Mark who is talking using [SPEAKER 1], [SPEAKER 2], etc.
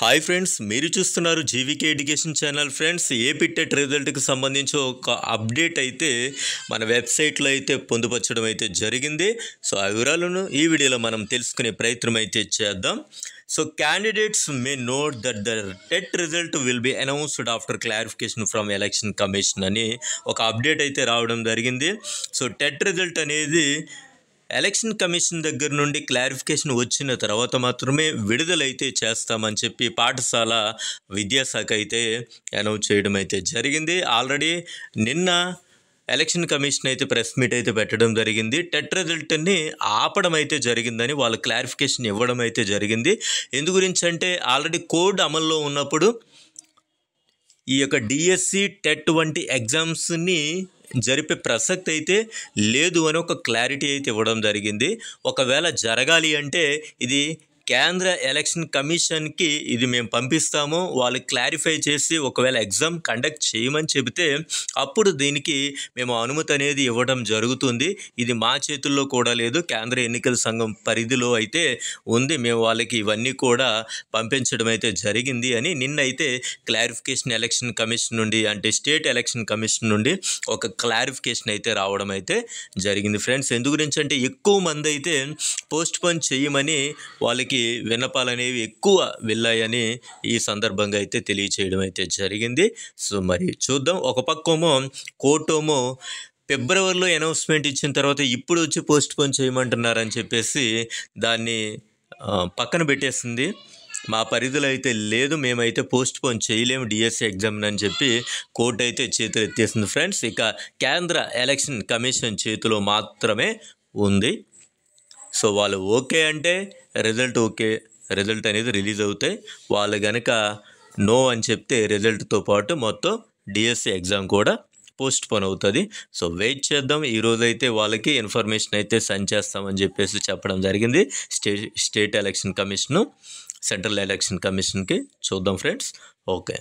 [SPEAKER 1] hi friends మీరు చూస్తున్నారు GVK education channel friends AP TET రిజల్ట్కి సంబంధించి ఒక అప్డేట్ అయితే మన వెబ్సైట్లో అయితే పొందుపరచడం అయితే జరిగింది సో ఆ వివరాలను ఈ వీడియోలో మనం తెలుసుకునే ప్రయత్నం అయితే చేద్దాం so candidates may note that the TET result will be announced after clarification from election commission అని ఒక అప్డేట్ అయితే రావడం జరిగింది సో టెట్ రిజల్ట్ అనేది ఎలక్షన్ కమిషన్ దగ్గర నుండి క్లారిఫికేషన్ వచ్చిన తర్వాత మాత్రమే విడుదలైతే చేస్తామని చెప్పి పాఠశాల విద్యాశాఖ అయితే అనౌన్స్ చేయడం అయితే జరిగింది ఆల్రెడీ నిన్న ఎలక్షన్ కమిషన్ అయితే ప్రెస్ మీట్ అయితే పెట్టడం జరిగింది టెట్ రిజల్ట్ని ఆపడం అయితే జరిగిందని వాళ్ళు క్లారిఫికేషన్ ఇవ్వడం అయితే జరిగింది ఎందు గురించి అంటే ఆల్రెడీ కోడ్ అమల్లో ఉన్నప్పుడు ఈ యొక్క డిఎస్సి టెట్ వంటి ఎగ్జామ్స్ని జరిపే ప్రసక్తి అయితే లేదు అని ఒక క్లారిటీ అయితే ఇవ్వడం జరిగింది ఒకవేళ జరగాలి అంటే ఇది కేంద్ర ఎలక్షన్ కమిషన్కి ఇది మేము పంపిస్తాము వాళ్ళు క్లారిఫై చేసి ఒకవేళ ఎగ్జామ్ కండక్ట్ చేయమని చెబితే అప్పుడు దీనికి మేము అనుమతి అనేది ఇవ్వడం జరుగుతుంది ఇది మా చేతుల్లో కూడా లేదు కేంద్ర ఎన్నికల సంఘం పరిధిలో అయితే ఉంది మేము వాళ్ళకి ఇవన్నీ కూడా పంపించడం అయితే జరిగింది అని నిన్నైతే క్లారిఫికేషన్ ఎలక్షన్ కమిషన్ నుండి అంటే స్టేట్ ఎలక్షన్ కమిషన్ నుండి ఒక క్లారిఫికేషన్ అయితే రావడం అయితే జరిగింది ఫ్రెండ్స్ ఎందు గురించి అంటే ఎక్కువ మంది అయితే పోస్ట్ పోన్ చేయమని వాళ్ళకి వారికి వినపాలనేవి ఎక్కువ వెళ్ళాయని ఈ సందర్భంగా అయితే తెలియచేయడం అయితే జరిగింది సో మరి చూద్దాం ఒక పక్కమో కోటోమో ఫిబ్రవరిలో అనౌన్స్మెంట్ ఇచ్చిన తర్వాత ఇప్పుడు వచ్చి పోస్ట్ పోన్ చేయమంటున్నారని చెప్పేసి దాన్ని పక్కన పెట్టేసింది మా పరిధిలో అయితే లేదు మేమైతే పోస్ట్ పోన్ చేయలేము డిఎస్సి ఎగ్జామ్ అని చెప్పి కోర్టు అయితే చేతులు ఎత్తేసింది ఫ్రెండ్స్ ఇక కేంద్ర ఎలక్షన్ కమిషన్ చేతిలో మాత్రమే ఉంది సో వాళ్ళు ఓకే అంటే రిజల్ట్ ఓకే రిజల్ట్ అనేది రిలీజ్ అవుతాయి వాళ్ళు కనుక నో అని చెప్తే రిజల్ట్తో పాటు మొత్తం డిఎస్సి ఎగ్జామ్ కూడా పోస్ట్ పోన్ అవుతుంది సో వెయిట్ చేద్దాం ఈరోజైతే వాళ్ళకి ఇన్ఫర్మేషన్ అయితే సెండ్ చేస్తామని చెప్పేసి చెప్పడం జరిగింది state state election commission central election కమిషన్కి చూద్దాం ఫ్రెండ్స్ ఓకే